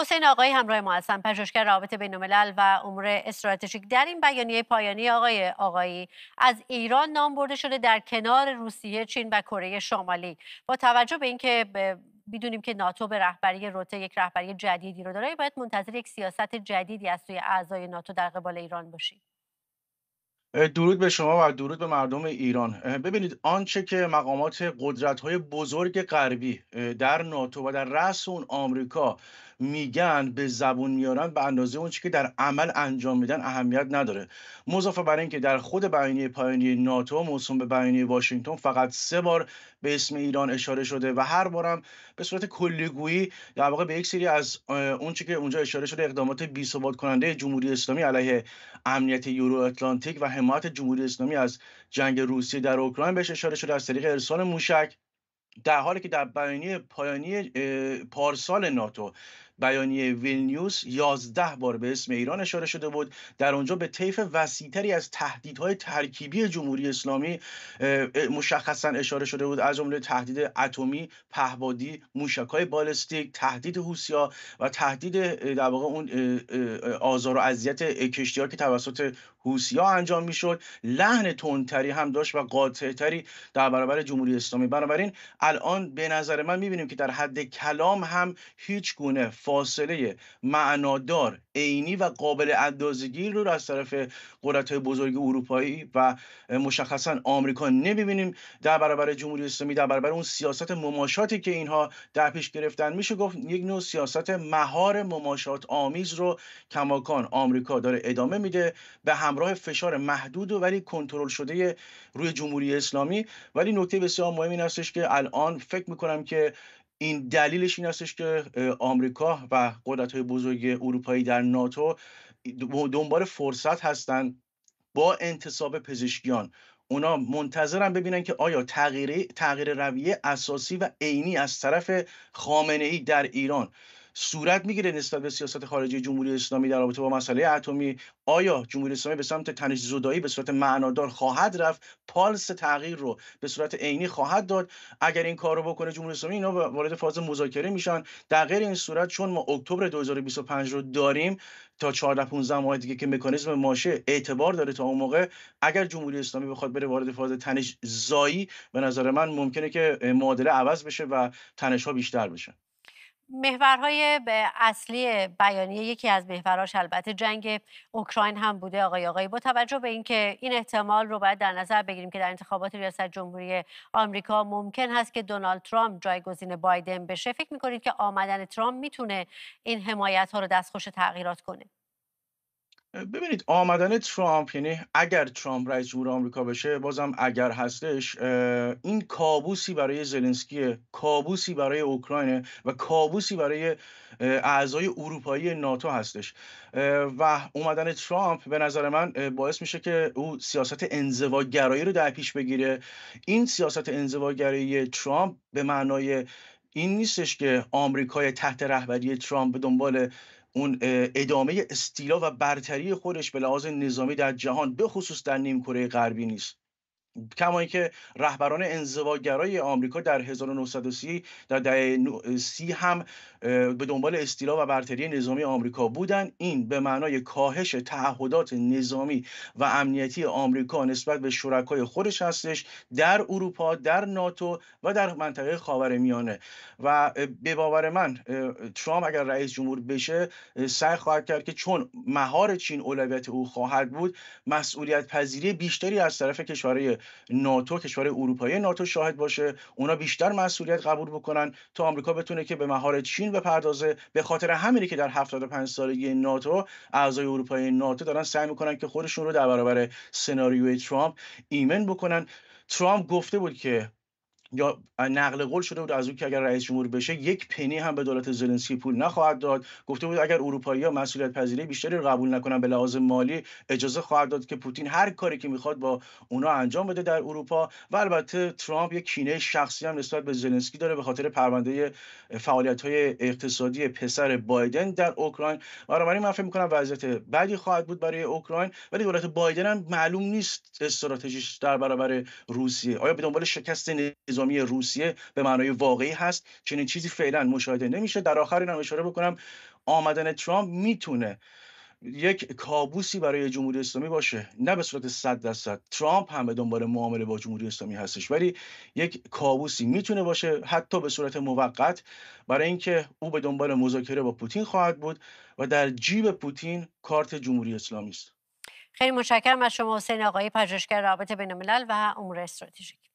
حسین آقای همراه ما هستن پژوهشگر رابطه بین الملل و امور استراتژیک در این بیانیه پایانی آقای آقایی از ایران نام برده شده در کنار روسیه چین و کره شمالی با توجه به اینکه میدونیم که ناتو به رهبری روته یک رهبری جدیدی رو داره باید منتظر یک سیاست جدیدی از سوی اعضای ناتو در قبال ایران باشیم درود به شما و درود به مردم ایران ببینید آنچه که مقامات قدرت بزرگ غربی در ناتو و در رأس اون آمریکا میگن به زبون میارن به اندازه اون که در عمل انجام میدن اهمیت نداره مضافه بر اینکه در خود بیانیه پایانی ناتو موسوم به بیانیه واشنگتن فقط سه بار به اسم ایران اشاره شده و هر بارم به صورت کلیگویی در واقع به یک سری از اون که اونجا اشاره شده اقدامات بی ثبات کننده جمهوری اسلامی علیه امنیت یورو اتلانتیک و حمایت جمهوری اسلامی از جنگ روسیه در اوکراین بهش اشاره شده از طریق ارسال موشک در حالی که در بیانیه پایانی پارسال ناتو بیانیه ویلنیوس 11 بار به اسم ایران اشاره شده بود در آنجا به طیف وسیعتری از تهدیدهای ترکیبی جمهوری اسلامی مشخصا اشاره شده بود از جمله تهدید اتمی پهبادی موشکهای بالستیک تهدید حوسیا و تهدید در واقع اون آزار و اذیت کشتیها که توسط حوسیا انجام میشد لحن تندتری هم داشت و تری در برابر جمهوری اسلامی بنابراین الان به نظر من میبینیم که در حد کلام هم هیچ گونه فاصله معنادار عینی و قابل اندازگیر رو از طرف قدرت های بزرگ اروپایی و مشخصا آمریکا نمیبینیم در برابر جمهوری اسلامی در برابر اون سیاست مماشاتی که اینها در پیش گرفتن میشه گفت یک نوع سیاست مهار مماشات آمیز رو کماکان آمریکا داره ادامه میده به همراه فشار محدود و ولی کنترل شده روی جمهوری اسلامی ولی نکته بسیار مهم این هستش که الان فکر میکنم که این دلیلش این هستش که آمریکا و قدرت های بزرگ اروپایی در ناتو دنبال فرصت هستند با انتصاب پزشکیان اونا منتظرن ببینن که آیا تغییر تغییر رویه اساسی و عینی از طرف خامنه ای در ایران صورت میگیره نسبت به سیاست خارجی جمهوری اسلامی در رابطه با مسئله اتمی آیا جمهوری اسلامی به سمت تنش زدایی به صورت معنادار خواهد رفت پالس تغییر رو به صورت عینی خواهد داد اگر این کار رو بکنه جمهوری اسلامی اینا وارد فاز مذاکره میشن در غیر این صورت چون ما اکتبر 2025 رو داریم تا 14 15 ماه دیگه که مکانیزم ماشه اعتبار داره تا اون موقع اگر جمهوری اسلامی بخواد بره وارد فاز تنش زایی به نظر من ممکنه که معادله عوض بشه و تنش ها بیشتر بشه محورهای اصلی بیانیه یکی از محورهاش البته جنگ اوکراین هم بوده آقای آقایی با توجه به اینکه این احتمال رو باید در نظر بگیریم که در انتخابات ریاست جمهوری آمریکا ممکن هست که دونالد ترامپ جایگزین بایدن بشه فکر میکنید که آمدن ترامپ میتونه این حمایت ها رو دستخوش تغییرات کنه ببینید آمدن ترامپ یعنی اگر ترامپ رئیس جمهور آمریکا بشه بازم اگر هستش این کابوسی برای زلنسکی، کابوسی برای اوکراینه و کابوسی برای اعضای اروپایی ناتو هستش و اومدن ترامپ به نظر من باعث میشه که او سیاست انزواگرایی رو در پیش بگیره این سیاست انزواگرایی ترامپ به معنای این نیستش که آمریکای تحت رهبری ترامپ به دنبال اون ادامه استیلا و برتری خودش به لحاظ نظامی در جهان به خصوص در نیم غربی نیست کما اینکه رهبران انزواگرای آمریکا در 1930 در دهه 30 هم به دنبال استیلا و برتری نظامی آمریکا بودند این به معنای کاهش تعهدات نظامی و امنیتی آمریکا نسبت به شرکای خودش هستش در اروپا در ناتو و در منطقه خاورمیانه و به باور من ترام اگر رئیس جمهور بشه سعی خواهد کرد که چون مهار چین اولویت او خواهد بود مسئولیت پذیری بیشتری از طرف کشورهای ناتو کشور اروپایی ناتو شاهد باشه اونا بیشتر مسئولیت قبول بکنن تا آمریکا بتونه که به مهار چین بپردازه به خاطر همینه که در 75 سالگی ناتو اعضای اروپایی ناتو دارن سعی میکنن که خودشون رو در برابر سناریوی ترامپ ایمن بکنن ترامپ گفته بود که یا نقل قول شده بود از اون که اگر رئیس جمهور بشه یک پنی هم به دولت زلنسکی پول نخواهد داد گفته بود اگر ها مسئولیت پذیری بیشتری رو قبول نکنن به لحاظ مالی اجازه خواهد داد که پوتین هر کاری که میخواد با اونا انجام بده در اروپا و البته ترامپ یک کینه شخصی هم نسبت به زلنسکی داره به خاطر پرونده فعالیت های اقتصادی پسر بایدن در اوکراین بنابراین من فکر میکنم وضعیت بدی خواهد بود برای اوکراین ولی دولت بایدن هم معلوم نیست استراتژیش در برابر روسیه آیا به دنبال شکست نظامی روسیه به معنای واقعی هست چنین چیزی فعلا مشاهده نمیشه در آخر هم اشاره بکنم آمدن ترامپ میتونه یک کابوسی برای جمهوری اسلامی باشه نه به صورت 100 درصد ترامپ هم به دنبال معامله با جمهوری اسلامی هستش ولی یک کابوسی میتونه باشه حتی به صورت موقت برای اینکه او به دنبال مذاکره با پوتین خواهد بود و در جیب پوتین کارت جمهوری اسلامی است خیلی متشکرم از شما حسین آقای پژوهشگر رابطه بین الملل و امور استراتژیک